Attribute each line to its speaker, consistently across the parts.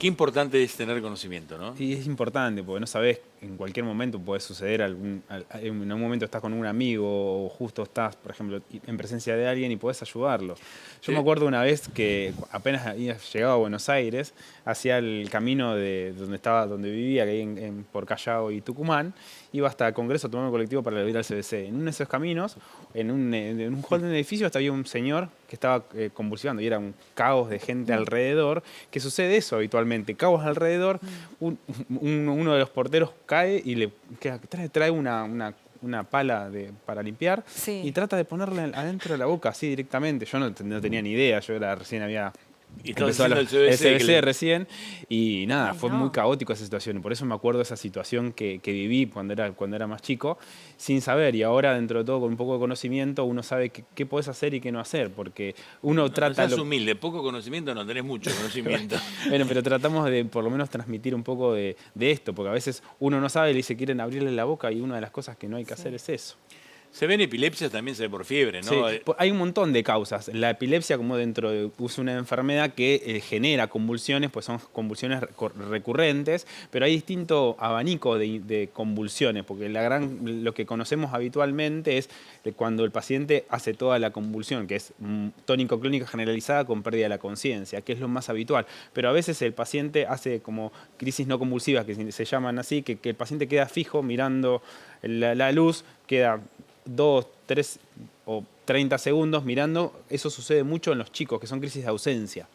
Speaker 1: Qué importante es tener conocimiento, ¿no? Y es importante, porque no sabes, en cualquier momento puede suceder, algún, en un momento estás con un amigo o justo estás, por ejemplo, en presencia de alguien y podés ayudarlo. Yo me acuerdo una vez que apenas había llegado a Buenos Aires, hacia el camino de donde estaba, donde vivía, que en, por Callao y Tucumán, iba hasta el Congreso a tomar un colectivo para ir al CBC. En uno de esos caminos, en un, eh, en de edificio, hasta había un señor que estaba eh, convulsivando convulsionando y era un caos de gente alrededor, ¿Qué sucede eso habitualmente, caos alrededor, uno de los porteros cae y le trae, una, pala para limpiar y trata de ponerle adentro de la boca así directamente. Yo no, no, tenía ni idea, yo era, recién había y empezó el CBC, recién. Y nada, fue muy caótico esa situación. por eso me acuerdo esa situación que, que, viví cuando era, cuando era más chico, sin saber. Y ahora, dentro de todo, con un poco de conocimiento, uno sabe qué puedes hacer y qué no hacer. Porque uno trata. No lo...
Speaker 2: humilde, poco conocimiento no tenés mucho conocimiento.
Speaker 1: bueno, pero tratamos de por lo menos transmitir un poco de, esto, porque a veces uno no sabe y le quieren abrirle la boca y una de las cosas que no hay que hacer es eso.
Speaker 2: Se ven epilepsias también, se ve por fiebre, ¿no?
Speaker 1: hay un montón de causas. La epilepsia, como dentro de, es una enfermedad que eh, genera convulsiones, pues son convulsiones recurrentes, pero hay distinto abanico de, convulsiones, porque la gran, lo que conocemos habitualmente es cuando el paciente hace toda la convulsión, que es mm, tónico-clónica generalizada con pérdida de la conciencia, que es lo más habitual. Pero a veces el paciente hace como crisis no convulsivas, que se llaman así, que, el paciente queda fijo mirando la luz, queda 2, 3 o 30 segundos mirando, eso sucede mucho en los chicos, que son crisis de ausencia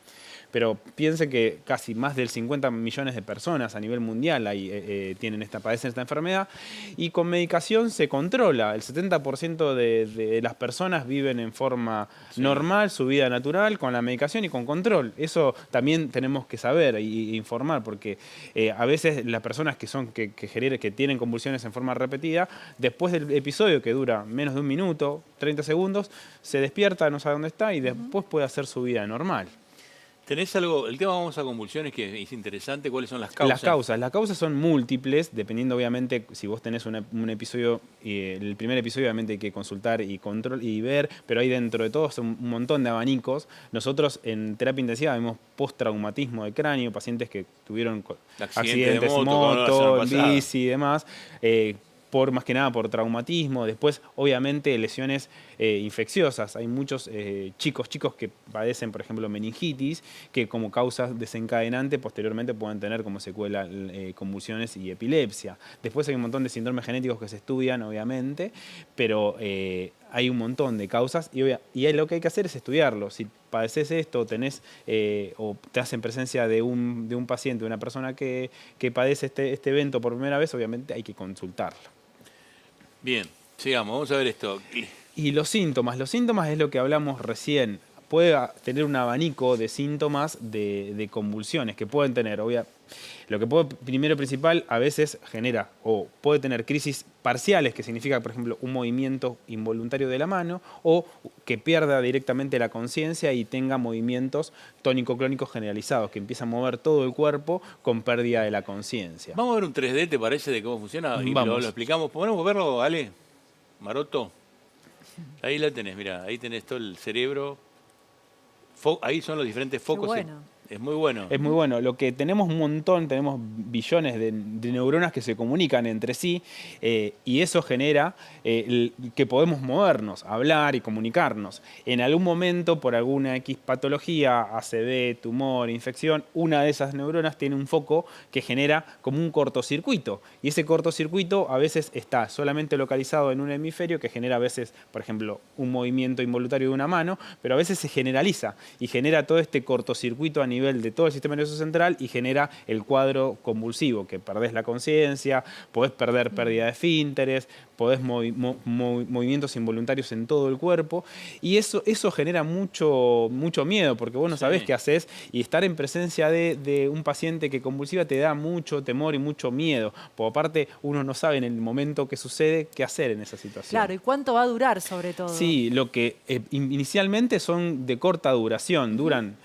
Speaker 1: pero piense que casi más del 50 millones de personas a nivel mundial eh, eh, tienen esta, padecen esta enfermedad y con medicación se controla. El 70% de, las personas viven en forma normal, su vida natural, con la medicación y con control. Eso también tenemos que saber e, informar porque eh, a veces las personas que, son, que, que tienen convulsiones en forma repetida, después del episodio que dura menos de un minuto, 30 segundos, se despierta, no sabe dónde está y después puede hacer su vida normal.
Speaker 2: ¿Tenés algo? El tema vamos a convulsiones que es interesante. ¿Cuáles son las causas? Las causas.
Speaker 1: Las causas son múltiples, dependiendo obviamente si vos tenés un episodio, el primer episodio obviamente hay que consultar y, control, y ver, pero hay dentro de todo un, montón de abanicos. Nosotros en terapia intensiva vemos post-traumatismo de cráneo, pacientes que tuvieron accidentes, accidentes de moto, bici y demás. Eh, por, más que nada por traumatismo, después obviamente lesiones eh, infecciosas. Hay muchos eh, chicos, chicos que padecen, por ejemplo, meningitis, que como causa desencadenante posteriormente pueden tener como secuela eh, convulsiones y epilepsia. Después hay un montón de síndromes genéticos que se estudian, obviamente, pero hay un montón de causas y, lo que hay que hacer es estudiarlo. Si padeces esto tenés, o te hacen presencia de un, paciente, de una persona que, padece este, este evento por primera vez, obviamente hay que consultarlo.
Speaker 2: Bien, sigamos, vamos a ver esto.
Speaker 1: Y los síntomas, los síntomas es lo que hablamos recién puede tener un abanico de síntomas de, convulsiones que pueden tener. lo que puede, primero principal, a veces genera o puede tener crisis parciales, que significa, por ejemplo, un movimiento involuntario de la mano, o que pierda directamente la conciencia y tenga movimientos tónico-clónicos generalizados, que empieza a mover todo el cuerpo con pérdida de la conciencia.
Speaker 2: Vamos a ver un 3D, ¿te parece, de cómo funciona? Y Vamos. Lo, lo, explicamos. ¿Podemos
Speaker 1: verlo, Ale?
Speaker 2: Maroto. Ahí la tenés, mira, ahí tenés todo el cerebro, ahí son los diferentes focos es muy bueno. Es muy bueno.
Speaker 1: Lo que tenemos un montón, tenemos billones de, neuronas que se comunican entre sí eh, y eso genera eh, que podemos movernos, hablar y comunicarnos. En algún momento, por alguna X patología, acd tumor, infección, una de esas neuronas tiene un foco que genera como un cortocircuito. Y ese cortocircuito a veces está solamente localizado en un hemisferio que genera a veces, por ejemplo, un movimiento involuntario de una mano, pero a veces se generaliza y genera todo este cortocircuito a nivel nivel de todo el sistema nervioso central y genera el cuadro convulsivo, que perdés la conciencia, podés perder pérdida de fínteres, podés movimientos involuntarios en todo el cuerpo. Y eso, eso genera mucho, mucho miedo, porque vos no sabés qué haces y estar en presencia de, un paciente que convulsiva te da mucho temor y mucho miedo. Por aparte, uno no sabe en el momento que sucede qué hacer en esa situación. Claro, y
Speaker 2: cuánto va a durar sobre todo. Sí,
Speaker 1: lo que eh, inicialmente son de corta duración, duran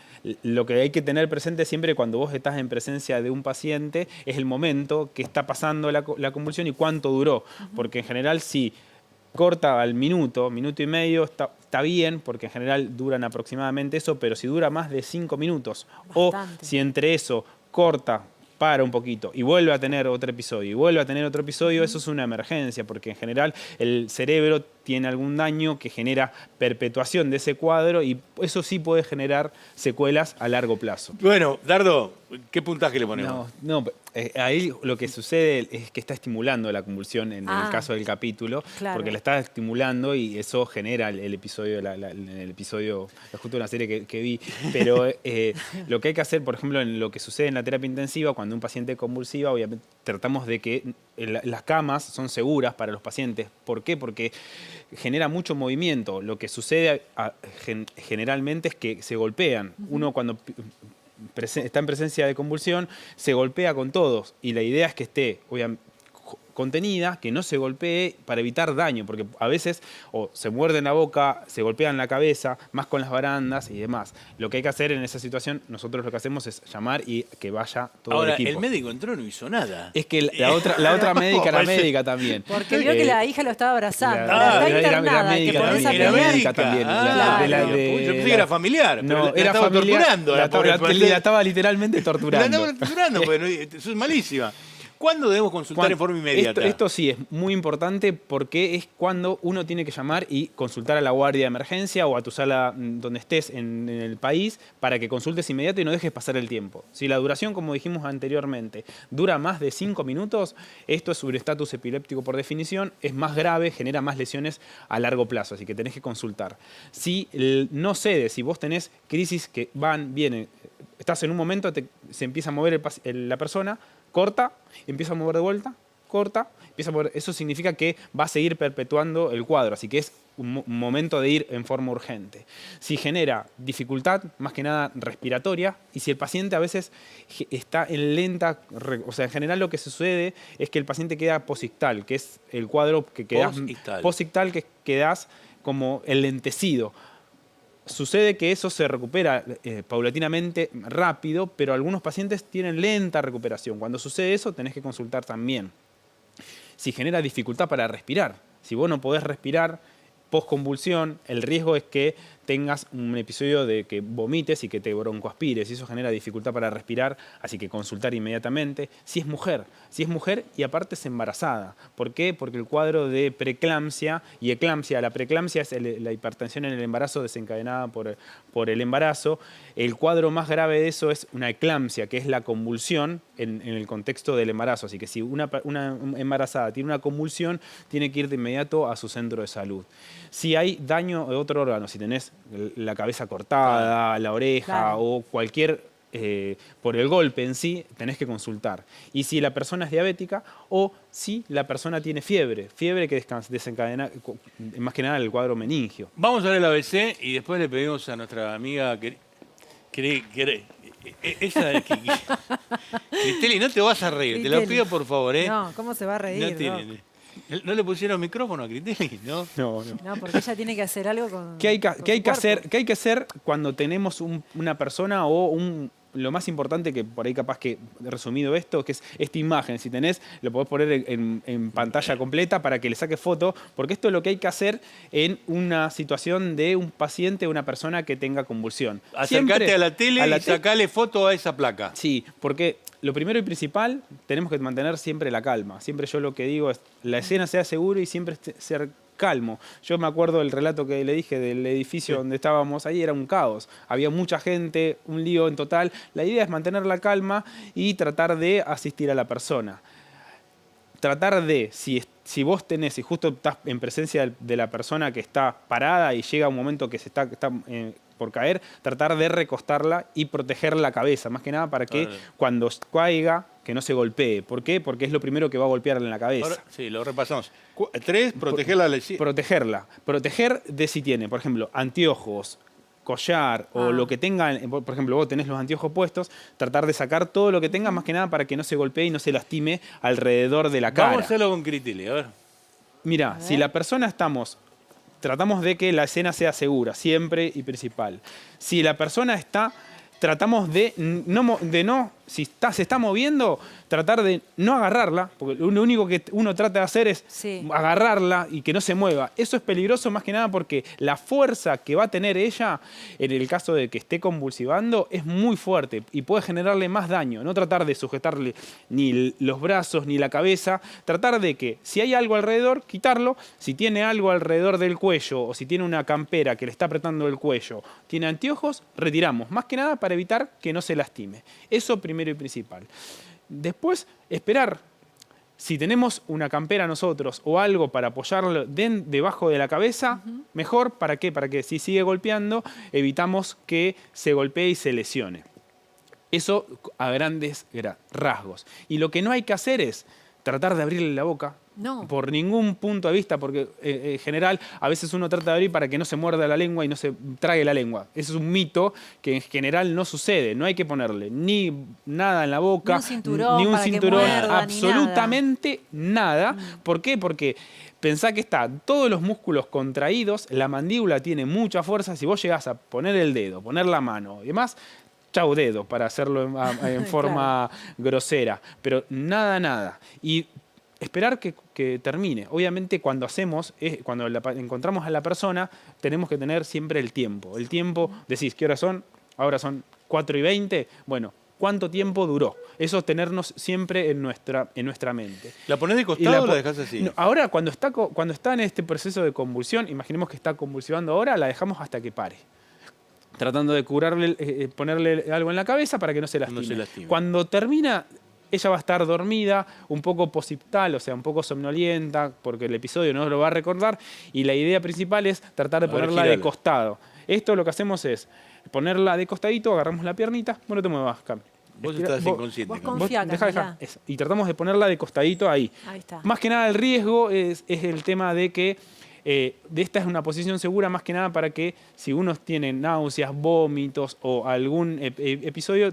Speaker 1: lo que hay que tener presente siempre cuando vos estás en presencia de un paciente es el momento que está pasando la, convulsión y cuánto duró. Porque en general, si corta al minuto, minuto y medio, está, bien, porque en general duran aproximadamente eso, pero si dura más de cinco minutos, o si entre eso corta para un poquito y vuelve a tener otro episodio y vuelve a tener otro episodio, eso es una emergencia, porque en general el cerebro tiene algún daño que genera perpetuación de ese cuadro y eso sí puede generar secuelas a largo plazo. Bueno, Dardo, ¿qué puntaje le ponemos? No, no eh, ahí lo que sucede es que está estimulando la convulsión en el ah. caso del capítulo, porque la está estimulando y eso genera el, episodio, la, el episodio, justo una serie que, vi, pero eh, lo que hay que hacer, por ejemplo, en lo que sucede en la terapia intensiva, cuando un paciente convulsiva, obviamente tratamos de que eh, las camas son seguras para los pacientes. ¿Por qué? Porque genera mucho movimiento. Lo que sucede generalmente es que se golpean. Uno cuando está en presencia de convulsión se golpea con todos y la idea es que esté, contenida, que no se golpee para evitar daño, porque a veces o se se muerden la boca, se golpean la cabeza, más con las barandas y demás. Lo que hay que hacer en esa situación, nosotros lo que hacemos es llamar y que vaya todo el equipo. Ahora, el
Speaker 2: médico entró y no hizo nada. Es
Speaker 1: que la, otra, la otra médica era médica también. Porque vio que eh, la
Speaker 2: hija lo estaba abrazando. La, era, médica también. Era médica también. yo pensé que era familiar. No, era estaba familiar. Torturando la,
Speaker 1: estaba literalmente torturando. La estaba torturando, porque es malísima. ¿Cuándo debemos consultar en forma inmediata? Esto, sí es muy importante porque es cuando uno tiene que llamar y consultar a la guardia de emergencia o a tu sala mm, donde estés en, el país para que consultes inmediato y no dejes pasar el tiempo. Si la duración, como dijimos anteriormente, dura más de cinco minutos, esto es estatus epiléptico por definición, es más grave, genera más lesiones a largo plazo, así que tenés que consultar. Si no cedes, si vos tenés crisis que van, vienen, estás en un momento, se empieza a mover la persona, corta, empieza a mover de vuelta, corta, empieza a mover. Eso significa que va a seguir perpetuando el cuadro, así que es un momento de ir en forma urgente. Si genera dificultad, más que nada respiratoria, y si el paciente a veces está en lenta, o sea, en general lo que sucede es que el paciente queda posictal, que es el cuadro que quedas posictal, que quedas como el lentecido Sucede que eso se recupera eh, paulatinamente rápido, pero algunos pacientes tienen lenta recuperación. Cuando sucede eso, tenés que consultar también. Si genera dificultad para respirar, si vos no podés respirar, post convulsión, el riesgo es que tengas un episodio de que vomites y que te broncoaspires y eso genera dificultad para respirar, así que consultar inmediatamente. Si es mujer, si es mujer y aparte es embarazada. ¿Por qué? Porque el cuadro de preeclampsia y eclampsia, la preeclampsia es la hipertensión en el embarazo desencadenada por, por el embarazo. El cuadro más grave de eso es una eclampsia, que es la convulsión en, el contexto del embarazo. Así que si una, una embarazada tiene una convulsión, tiene que ir de inmediato a su centro de salud. Si hay daño de otro órgano, si tenés la cabeza cortada, la oreja o cualquier eh, por el golpe en sí, tenés que consultar. Y si la persona es diabética o si la persona tiene fiebre, fiebre que desencadena más que nada el cuadro meningio.
Speaker 2: Vamos a ver el ABC y después le pedimos a nuestra amiga que... esa eh, eh, es que, no te vas a reír, te lo pido por favor. ¿eh? No, ¿cómo se va a reír? No tiene, No le
Speaker 1: pusieron micrófono a Critelli, ¿no? No, no.
Speaker 2: No, porque ella tiene que hacer algo con. ¿Qué hay
Speaker 1: que, ¿qué hay que hacer, ¿qué hay que hacer cuando tenemos una persona o un, lo más importante que por ahí capaz que resumido esto, que es esta imagen, si tenés, lo podés poner en, pantalla completa para que le saques foto, porque esto es lo que hay que hacer en una situación de un paciente una persona que tenga convulsión. Acercate a la tele y sacale foto a esa placa. Sí, porque lo primero y principal, tenemos que mantener siempre la calma. Siempre yo lo que digo es, la escena sea segura y siempre ser calmo. Yo me acuerdo del relato que le dije del edificio donde estábamos ahí, era un caos. Había mucha gente, un lío en total. La idea es mantener la calma y tratar de asistir a la persona. Tratar de, si, si vos tenés, y justo estás en presencia de la persona que está parada y llega un momento que se está, eh, por caer, tratar de recostarla y proteger la cabeza, más que nada para que cuando caiga que no se golpee. ¿Por qué? Porque es lo primero que va a golpearle en la cabeza. sí, lo repasamos. Tres, proteger la lesión. Protegerla. Proteger de si tiene, por ejemplo, anteojos, collar o ah. lo que tenga, por ejemplo, vos tenés los anteojos puestos, tratar de sacar todo lo que tenga, más que nada para que no se golpee y no se lastime alrededor de la cara. Vamos a hacerlo con Critili, a ver. Mira, si la persona estamos tratamos de que la escena sea segura, siempre y principal. Si la persona está tratamos de no, de no si está, se está moviendo, tratar de no agarrarla, porque lo único que uno trata de hacer es agarrarla y que no se mueva. Eso es peligroso más que nada porque la fuerza que va a tener ella, en el caso de que esté convulsivando, es muy fuerte y puede generarle más daño. No tratar de sujetarle ni los brazos ni la cabeza, tratar de que si hay algo alrededor, quitarlo. Si tiene algo alrededor del cuello o si tiene una campera que le está apretando el cuello, tiene anteojos, retiramos. Más que nada para evitar que no se lastime. Eso primero y principal. Después, esperar. Si tenemos una campera nosotros o algo para apoyarlo debajo de la cabeza, mejor. ¿Para qué? Para que si sigue golpeando, evitamos que se golpee y se lesione. Eso a grandes rasgos. Y lo que no hay que hacer es tratar de abrirle la boca, no. Por ningún punto de vista, porque en eh, eh, general a veces uno trata de abrir para que no se muerda la lengua y no se trague la lengua. Ese es un mito que en general no sucede. No hay que ponerle ni nada en la boca, ni un cinturón, absolutamente nada. Mm. ¿Por qué? Porque pensá que está todos los músculos contraídos, la mandíbula tiene mucha fuerza. Si vos llegás a poner el dedo, poner la mano y demás, chau dedo, para hacerlo en, forma grosera, pero nada, nada. Y esperar que, termine. Obviamente cuando hacemos, es, cuando encontramos a la persona, tenemos que tener siempre el tiempo. El tiempo, decís, ¿qué horas son? Ahora son 4 y 20. Bueno, ¿cuánto tiempo duró? Eso tenernos siempre en nuestra, en nuestra mente.
Speaker 2: ¿La pones de costado o la dejas así?
Speaker 1: ahora, cuando está, cuando está en este proceso de convulsión, imaginemos que está convulsivando ahora, la dejamos hasta que pare tratando de curarle, eh, eh, ponerle algo en la cabeza para que no se No se lastime. Cuando termina ella va a estar dormida, un poco posiptal, o sea, un poco somnolienta, porque el episodio no lo va a recordar, y la idea principal es tratar de ponerla de costado. Esto lo que hacemos es ponerla de costadito, agarramos la piernita, bueno, te muevas, Cam. Vos estás inconsciente. Vos y tratamos de ponerla de costadito ahí.
Speaker 2: ahí está. Más que nada el
Speaker 1: riesgo es, el tema de que eh, de esta es una posición segura más que nada para que si uno tiene náuseas, vómitos o algún e, episodio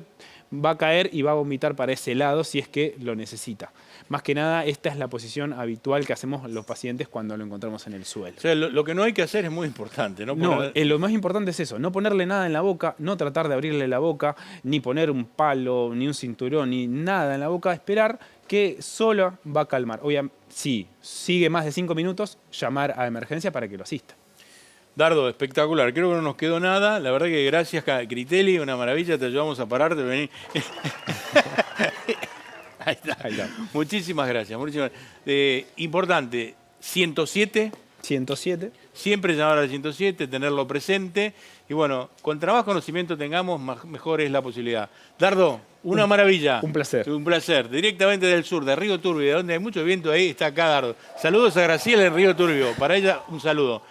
Speaker 1: va a caer y va a vomitar para ese lado si es que lo necesita. Más que nada, esta es la posición habitual que hacemos los pacientes cuando lo encontramos en el suelo. lo, que no hay que hacer es muy importante. No, eh, lo más importante es eso, no ponerle nada en la boca, no tratar de abrirle la boca, ni poner un palo, ni un cinturón, ni nada en la boca, esperar que solo va a calmar. Obviamente, si sigue más de cinco minutos, llamar a emergencia para que lo asista.
Speaker 2: Dardo, espectacular. Creo que no nos quedó nada. La verdad que gracias, Critelli, una maravilla. Te ayudamos a pararte, vení. Ahí está. Ahí está. Muchísimas gracias. Muchísimas... Eh, importante, 107. 107. Siempre llamar al 107, tenerlo presente. Y bueno, trabajo más conocimiento tengamos, mejor es la posibilidad. Dardo, una maravilla. Un placer. Un placer. Directamente del sur, de Río Turbio, donde hay mucho viento ahí, está acá Dardo. Saludos a Graciela en Río Turbio. Para ella, un saludo.